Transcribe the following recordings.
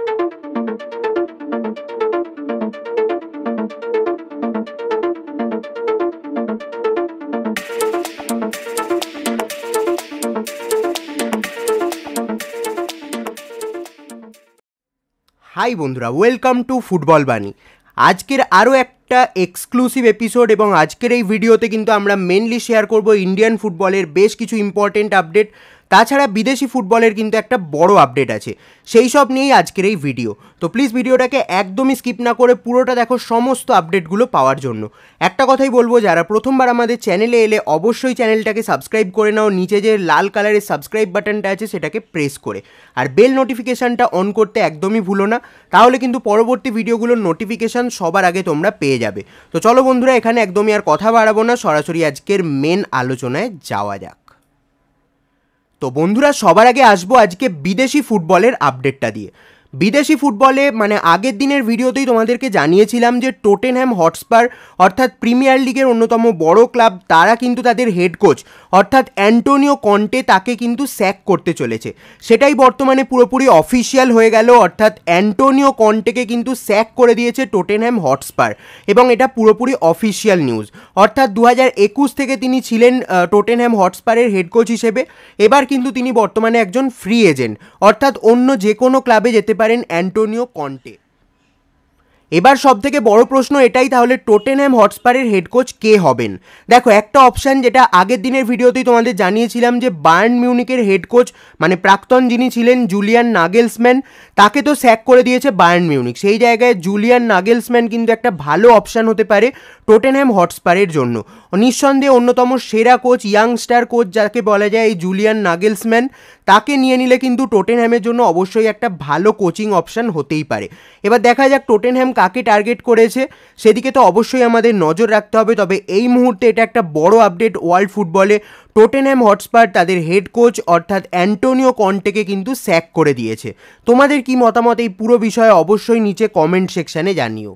High বন্ধুরা welcome to football বাণী আজকের আরও একটা এক্সক্লুসিভ এপিসোড এবং আজকের এই ভিডিওতে কিন্তু আমরা মেনলি শেয়ার করব ইন্ডিয়ান ফুটবলের বেশ কিছু ইম্পর্টেন্ট আপডেট তাছাড়া বিদেশি ফুটবলের কিন্তু একটা বড় আপডেট আছে সেই সব নিয়েই আজকের এই ভিডিও তো প্লিজ ভিডিওটাকে একদমই স্কিপ না করে পুরোটা দেখো সমস্ত আপডেটগুলো পাওয়ার জন্য একটা কথাই বলবো যারা প্রথমবার আমাদের চ্যানেলে এলে অবশ্যই চ্যানেলটাকে সাবস্ক্রাইব করে নাও নিচে যে লাল কালারের সাবস্ক্রাইব বাটনটা আছে সেটাকে প্রেস করে আর বেল নোটিফিকেশানটা অন করতে একদমই ভুলো না তাহলে কিন্তু পরবর্তী ভিডিওগুলোর নোটিফিকেশান সবার আগে তোমরা পেয়ে যাবে তো চলো বন্ধুরা এখানে একদমই আর কথা বাড়াবো না সরাসরি আজকের মেন আলোচনায় যাওয়া যাক তো বন্ধুরা সবার আগে আসবো আজকে বিদেশি ফুটবলের আপডেটটা দিয়ে বিদেশি ফুটবলে মানে আগের দিনের ভিডিওতেই তোমাদেরকে জানিয়েছিলাম যে টোটেনহ্যাম হটস্পার অর্থাৎ প্রিমিয়ার লিগের অন্যতম বড় ক্লাব তারা কিন্তু তাদের হেড কোচ অর্থাৎ অ্যান্টোনিও কন্টে তাকে কিন্তু স্যাক করতে চলেছে সেটাই বর্তমানে পুরোপুরি অফিসিয়াল হয়ে গেল অর্থাৎ অ্যান্টোনিও কন্টেকে কিন্তু স্যাক করে দিয়েছে টোটেনহ্যাম হটস্পার এবং এটা পুরোপুরি অফিসিয়াল নিউজ অর্থাৎ দু থেকে তিনি ছিলেন টোটেনহ্যাম হটস্পারের হেড কোচ হিসেবে এবার কিন্তু তিনি বর্তমানে একজন ফ্রি এজেন্ট অর্থাৎ অন্য যে কোনো ক্লাবে যেতে by an Antonio Conte. এবার সব থেকে বড় প্রশ্ন এটাই তাহলে টোটেনহ্যাম হটস্পারের হেড কোচ কে হবেন দেখো একটা অপশান যেটা আগের দিনের ভিডিওতেই তোমাদের জানিয়েছিলাম যে বার্ন মিউনিকের হেড কোচ মানে প্রাক্তন যিনি ছিলেন জুলিয়ান নাগেলসম্যান তাকে তো স্যাক করে দিয়েছে বার্ন মিউনিক সেই জায়গায় জুলিয়ান নাগেলসম্যান কিন্তু একটা ভালো অপশান হতে পারে টোটেনহ্যাম হটস্পারের জন্য নিঃসন্দেহে অন্যতম সেরা কোচ ইয়াংস্টার কোচ যাকে বলা যায় এই জুলিয়ান নাগেলসম্যান তাকে নিয়ে নিলে কিন্তু টোটেনহ্যামের জন্য অবশ্যই একটা ভালো কোচিং অপশান হতেই পারে এবার দেখা যাক টোটেনহ্যাম কাকে টার্গেট করেছে সেদিকে তো অবশ্যই আমাদের নজর রাখতে হবে তবে এই মুহূর্তে এটা একটা বড় আপডেট ওয়ার্ল্ড ফুটবলে টোটেনহ্যাম হটস্পার তাদের হেড কোচ অর্থাৎ অ্যান্টোনিও কন্টেকে কিন্তু স্যাক করে দিয়েছে তোমাদের কি মতামত এই পুরো বিষয়ে অবশ্যই নিচে কমেন্ট সেকশানে জানিও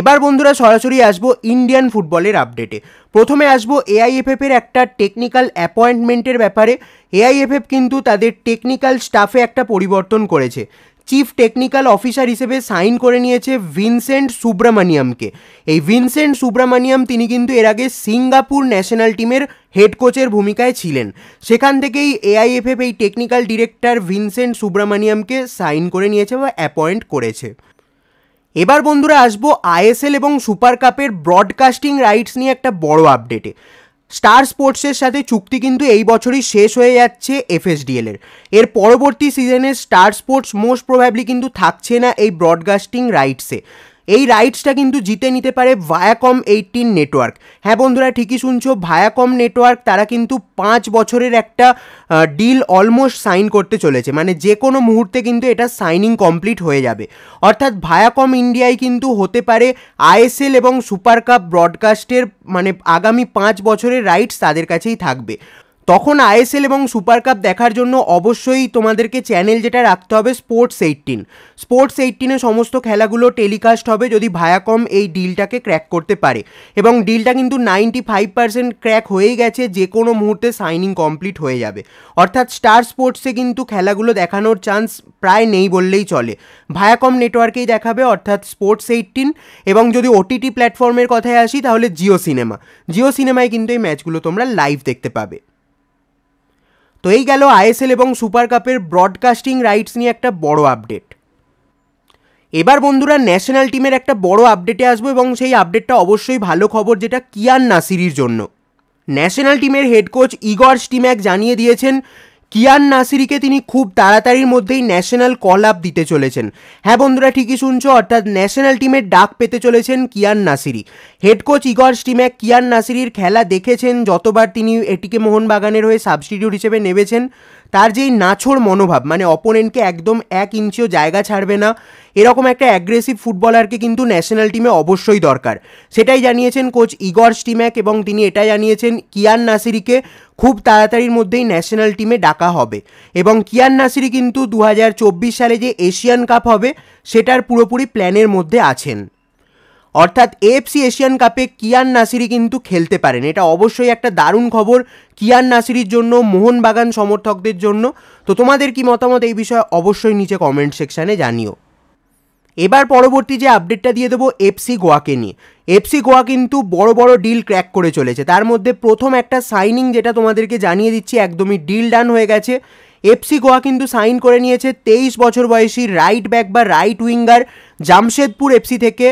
এবার বন্ধুরা সরাসরি আসবো ইন্ডিয়ান ফুটবলের আপডেটে প্রথমে আসবো এআইএফএফের একটা টেকনিক্যাল অ্যাপয়েন্টমেন্টের ব্যাপারে এআইএফএফ কিন্তু তাদের টেকনিক্যাল স্টাফে একটা পরিবর্তন করেছে চিফ টেকনিক্যাল অফিসার হিসেবে সাইন করে নিয়েছে ভিনসেন্ট সুব্রামানিয়ামকে এই ভিনসেন্ট সুব্রামানিয়াম তিনি কিন্তু এর আগে সিঙ্গাপুর ন্যাশনাল টিমের হেড কোচের ভূমিকায় ছিলেন সেখান থেকেই এআইএফএফ এই টেকনিক্যাল ডিরেক্টর ভিনসেন্ট সুব্রামানিয়ামকে সাইন করে নিয়েছে বা অ্যাপয়েন্ট করেছে এবার বন্ধুরা আসবো আইএসএল এবং সুপার কাপের ব্রডকাস্টিং রাইটস নিয়ে একটা বড় আপডেটে স্টার স্পোর্টসের সাথে চুক্তি কিন্তু এই বছরই শেষ হয়ে যাচ্ছে এফএসডিএল এর এর পরবর্তী সিজনে স্টার স্পোর্টস মোস্ট প্রভাবলি কিন্তু থাকছে না এই ব্রডকাস্টিং রাইটসে এই রাইটসটা কিন্তু জিতে নিতে পারে ভায়াকম এইটিন নেটওয়ার্ক হ্যাঁ বন্ধুরা ঠিকই শুনছো ভায়াকম নেটওয়ার্ক তারা কিন্তু পাঁচ বছরের একটা ডিল অলমোস্ট সাইন করতে চলেছে মানে যে কোনো মুহূর্তে কিন্তু এটা সাইনিং কমপ্লিট হয়ে যাবে অর্থাৎ ভায়াকম ইন্ডিয়ায় কিন্তু হতে পারে আইএসএল এবং সুপার কাপ ব্রডকাস্টের মানে আগামী পাঁচ বছরের রাইটস তাদের কাছেই থাকবে তখন আইএসএল এবং সুপার কাপ দেখার জন্য অবশ্যই তোমাদেরকে চ্যানেল যেটা রাখতে হবে স্পোর্টস এইটিন স্পোর্টস এইটিনে সমস্ত খেলাগুলো টেলিকাস্ট হবে যদি ভায়াকম এই ডিলটাকে ক্র্যাক করতে পারে এবং ডিলটা কিন্তু নাইনটি ফাইভ পার্সেন্ট ক্র্যাক হয়েই গেছে যে কোনো মুহূর্তে সাইনিং কমপ্লিট হয়ে যাবে অর্থাৎ স্টার স্পোর্টসে কিন্তু খেলাগুলো দেখানোর চান্স প্রায় নেই বললেই চলে ভায়াকম নেটওয়ার্কেই দেখাবে অর্থাৎ স্পোর্টস এইটিন এবং যদি ওটিটি প্ল্যাটফর্মের কথায় আসি তাহলে জিও সিনেমা জিও সিনেমায় কিন্তু এই ম্যাচগুলো তোমরা লাইভ দেখতে পাবে তো এই গেল আইএসএল এবং সুপার কাপের ব্রডকাস্টিং রাইটস নিয়ে একটা বড় আপডেট এবার বন্ধুরা ন্যাশনাল টিমের একটা বড় আপডেটে আসবো এবং সেই আপডেটটা অবশ্যই ভালো খবর যেটা কিয়ান নাসিরির জন্য ন্যাশনাল টিমের হেড কোচ ইগর স্টিম্যাক জানিয়ে দিয়েছেন কিয়ান নাসিরিকে তিনি খুব তাড়াতাড়ির মধ্যেই ন্যাশনাল কল আপ দিতে চলেছেন হ্যাঁ বন্ধুরা ঠিকই শুনছো অর্থাৎ ন্যাশনাল টিমের ডাক পেতে চলেছেন Kiyan Nassiri head coach Igor টিমে কিয়ান নাসিরির খেলা দেখেছেন যতবার তিনি এটিকে মোহনবাগানের হয়ে সাবস্টিটিউট হিসেবে নেমেছেন তার যেই নাছোড় মনোভাব মানে অপোনেন্টকে একদম এক ইঞ্চিও জায়গা ছাড়বে না এরকম একটা অ্যাগ্রেসিভ ফুটবলারকে কিন্তু ন্যাশনাল টিমে অবশ্যই দরকার সেটাই জানিয়েছেন কোচ ইগর স্টিম্যাক এবং তিনি এটা জানিয়েছেন কিয়ান নাসিরিকে খুব তাড়াতাড়ির মধ্যেই ন্যাশনাল টিমে ডাকা হবে এবং কিয়ান নাসিরি কিন্তু দু সালে যে এশিয়ান কাপ হবে সেটার পুরোপুরি প্ল্যানের মধ্যে আছেন অর্থাৎ এএফসি এশিয়ান কাপে কিয়ান নাসিরি কিন্তু খেলতে পারেন এটা অবশ্যই একটা দারুণ খবর কিয়ান নাসিরির জন্য মোহনবাগান সমর্থকদের জন্য তো তোমাদের কি মতামত এই বিষয়ে অবশ্যই নিচে কমেন্ট সেকশানে জানিও এবার পরবর্তী যে আপডেটটা দিয়ে দেবো এফসি গোয়াকে নিয়ে এফসি গোয়া কিন্তু বড় বড় ডিল ক্র্যাক করে চলেছে তার মধ্যে প্রথম একটা সাইনিং যেটা তোমাদেরকে জানিয়ে দিচ্ছি একদমই ডিল ডান হয়ে গেছে এফসি গোয়া কিন্তু সাইন করে নিয়েছে তেইশ বছর বয়সী রাইট ব্যাক বা রাইট উইঙ্গার জামশেদপুর এফসি থেকে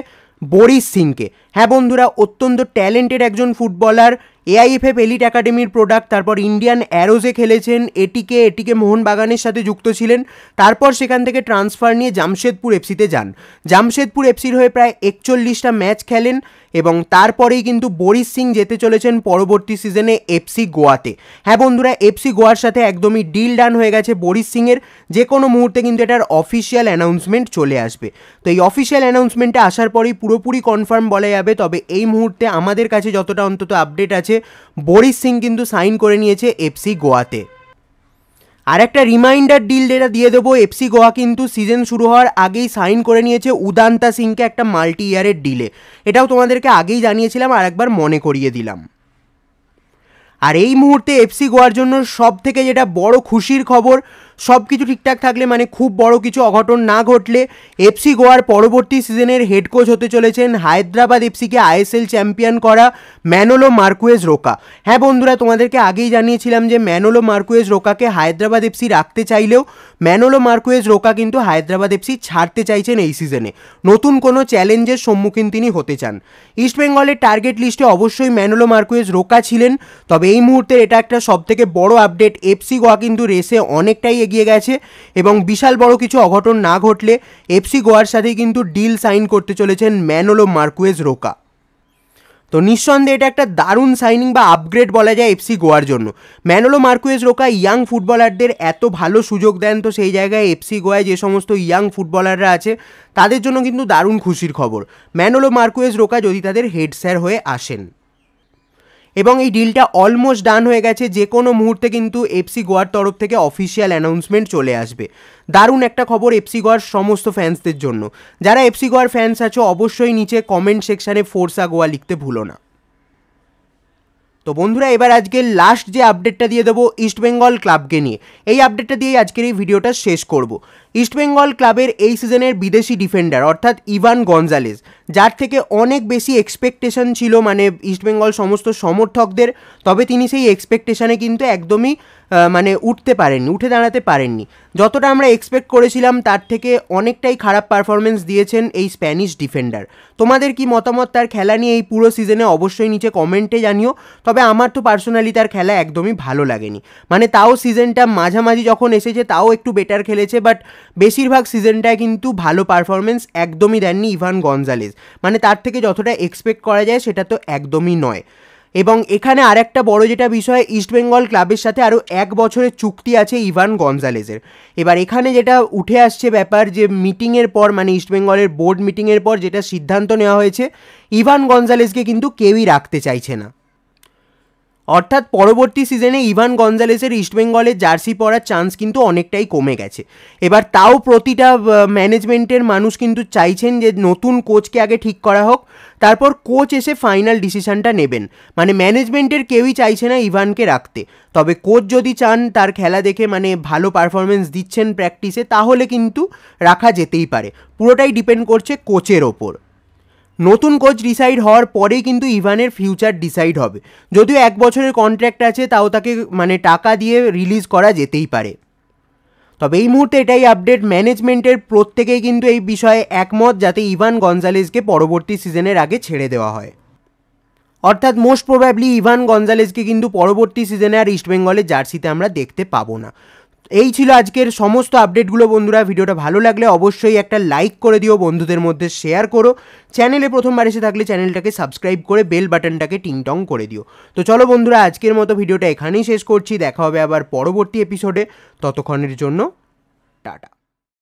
বরিস সিংকে হ্যাঁ বন্ধুরা অত্যন্ত ট্যালেন্টেড একজন ফুটবলার এআইএফএফ এলিট একাডেমির প্রোডাক্ট তারপর ইন্ডিয়ান অ্যারোজে খেলেছেন এটিকে এটিকে মোহনবাগানের সাথে যুক্ত ছিলেন তারপর সেখান থেকে ট্রান্সফার নিয়ে জামশেদপুর এফসিতে যান জামশেদপুর এফসির হয়ে প্রায় একচল্লিশটা ম্যাচ খেলেন এবং তারপরেই কিন্তু বরিস সিং যেতে চলেছেন পরবর্তী সিজনে এফসি গোয়াতে হ্যাঁ বন্ধুরা এফসি গোয়ার সাথে একদমই ডিল ডান হয়ে গেছে বরিস সিংয়ের যে কোনো মুহূর্তে কিন্তু এটার অফিসিয়াল অ্যানাউন্সমেন্ট চলে আসবে তো এই অফিসিয়াল অ্যানাউন্সমেন্টটা আসার পরেই পুরোপুরি কনফার্ম বলা যাবে তবে এই মুহূর্তে আমাদের কাছে যতটা অন্তত আপডেট আছে বরিস সিং কিন্তু সাইন করে নিয়েছে এফসি গোয়াতে আর একটা রিমাইন্ডার ডিল যেটা দিয়ে দেবো এফসি গোয়া কিন্তু সিজন শুরু হওয়ার আগেই সাইন করে নিয়েছে উদান্তা সিংকে একটা মাল্টি ইয়ারের ডিলে এটাও তোমাদেরকে আগেই জানিয়েছিলাম আর একবার মনে করিয়ে দিলাম আর এই মুহূর্তে এফসি গোয়ার জন্য সব থেকে যেটা বড় খুশির খবর সব কিছু ঠিকঠাক থাকলে মানে খুব বড় কিছু অঘটন না ঘটলে এফসি গোয়ার পরবর্তী সিজনের হেড কোচ হতে চলেছেন হায়দ্রাবাদ এফসিকে আইএসএল চ্যাম্পিয়ন করা ম্যানোলো মার্কুয়েজ রোকা হ্যাঁ বন্ধুরা তোমাদেরকে আগেই জানিয়েছিলাম যে ম্যানোলো মার্কুয়েজ রোকাকে হায়দ্রাবাদ এফসি রাখতে চাইলেও ম্যানোলো মার্কুয়েজ রোকা কিন্তু হায়দ্রাবাদ এফসি ছাড়তে চাইছেন এই সিজনে নতুন কোনো চ্যালেঞ্জের সম্মুখীন তিনি হতে চান ইস্টবেঙ্গলের টার্গেট লিস্টে অবশ্যই ম্যানোলো মার্কুয়েজ রোকা ছিলেন তবে এই মুহূর্তে এটা একটা সবথেকে বড় আপডেট এফসি গোয়া কিন্তু রেসে অনেকটাই এগিয়ে গেছে এবং বিশাল বড় কিছু অঘটন না ঘটলে এফসি গোয়ার সাথে কিন্তু ডিল সাইন করতে চলেছেন ম্যানোলো মার্কুয়েজ রোকা তো নিঃসন্দেহে এটা একটা দারুণ সাইনিং বা আপগ্রেড বলা যায় এফসি গোয়ার জন্য ম্যানোলো মার্কুয়েজ রোকা ইয়াং ফুটবলারদের এত ভালো সুযোগ দেন তো সেই জায়গায় এফসি গোয়ায় যে সমস্ত ইয়াং ফুটবলাররা আছে তাদের জন্য কিন্তু দারুণ খুশির খবর ম্যানোলো মার্কুয়েজ রোকা যদি তাদের হেড স্যার হয়ে আসেন এবং এই ডিলটা অলমোস্ট ডান হয়ে গেছে যে কোনো মুহূর্তে কিন্তু এফসি গোয়ার তরফ থেকে অফিসিয়াল অ্যানাউন্সমেন্ট চলে আসবে দারুণ একটা খবর এফসি গোয়ার সমস্ত ফ্যান্সদের জন্য যারা এফসি গোয়ার ফ্যান্স আছো অবশ্যই নিচে কমেন্ট সেকশানে ফোর্সা গোয়া লিখতে ভুলো না তো বন্ধুরা এবার আজকে লাস্ট যে আপডেটটা দিয়ে দেবো ইস্টবেঙ্গল ক্লাবকে নিয়ে এই আপডেটটা দিয়েই আজকের এই ভিডিওটা শেষ করব ইস্টবেঙ্গল ক্লাবের এই সিজনের বিদেশি ডিফেন্ডার অর্থাৎ ইভান গঞ্জালেস যার থেকে অনেক বেশি এক্সপেকটেশন ছিল মানে ইস্টবেঙ্গল সমস্ত সমর্থকদের তবে তিনি সেই এক্সপেকটেশানে কিন্তু একদমই মানে উঠতে পারেননি উঠে দাঁড়াতে পারেননি যতটা আমরা এক্সপেক্ট করেছিলাম তার থেকে অনেকটাই খারাপ পারফরমেন্স দিয়েছেন এই স্প্যানিশ ডিফেন্ডার তোমাদের কি মতামত তার খেলা নিয়ে এই পুরো সিজনে অবশ্যই নিচে কমেন্টে জানিও তবে আমার তো পার্সোনালি তার খেলা একদমই ভালো লাগেনি মানে তাও সিজনটা মাঝামাঝি যখন এসেছে তাও একটু বেটার খেলেছে বাট বেশিরভাগ সিজনটায় কিন্তু ভালো পারফরমেন্স একদমই দেননি ইভান গনজালেস মানে তার থেকে যতটা এক্সপেক্ট করা যায় সেটা তো একদমই নয় এবং এখানে আরেকটা বড় যেটা বিষয় ইস্টবেঙ্গল ক্লাবের সাথে আরও এক বছরের চুক্তি আছে ইভান গনজালেজের এবার এখানে যেটা উঠে আসছে ব্যাপার যে মিটিংয়ের পর মানে ইস্টবেঙ্গলের বোর্ড মিটিংয়ের পর যেটা সিদ্ধান্ত নেওয়া হয়েছে ইভান গনজালেজকে কিন্তু কেউই রাখতে চাইছে না অর্থাৎ পরবর্তী সিজনে ইভান গঞ্জালেসের ইস্টবেঙ্গলের জার্সি পরার চান্স কিন্তু অনেকটাই কমে গেছে এবার তাও প্রতিটা ম্যানেজমেন্টের মানুষ কিন্তু চাইছেন যে নতুন কোচকে আগে ঠিক করা হোক তারপর কোচ এসে ফাইনাল ডিসিশনটা নেবেন মানে ম্যানেজমেন্টের কেউই চাইছে না ইভানকে রাখতে তবে কোচ যদি চান তার খেলা দেখে মানে ভালো পারফরমেন্স দিচ্ছেন প্র্যাকটিসে তাহলে কিন্তু রাখা যেতেই পারে পুরোটাই ডিপেন্ড করছে কোচের ওপর নতুন কোচ ডিসাইড হওয়ার পরেই কিন্তু ইভানের ফিউচার ডিসাইড হবে যদিও এক বছরের কন্ট্র্যাক্ট আছে তাও তাকে মানে টাকা দিয়ে রিলিজ করা যেতেই পারে তবে এই মুহূর্তে এটাই আপডেট ম্যানেজমেন্টের প্রত্যেকেই কিন্তু এই বিষয়ে একমত যাতে ইভান গঞ্জালেজকে পরবর্তী সিজনের আগে ছেড়ে দেওয়া হয় অর্থাৎ মোস্ট প্রবাবলি ইভান গঞ্জালেজকে কিন্তু পরবর্তী সিজনে আর ইস্টবেঙ্গলের জার্সিতে আমরা দেখতে পাবো না এই ছিল আজকের সমস্ত আপডেটগুলো বন্ধুরা ভিডিওটা ভালো লাগলে অবশ্যই একটা লাইক করে দিও বন্ধুদের মধ্যে শেয়ার করো চ্যানেলে প্রথমবার এসে থাকলে চ্যানেলটাকে সাবস্ক্রাইব করে বেল বাটনটাকে টিংটং করে দিও তো চলো বন্ধুরা আজকের মতো ভিডিওটা এখানেই শেষ করছি দেখা হবে আবার পরবর্তী এপিসোডে ততক্ষণের জন্য টাটা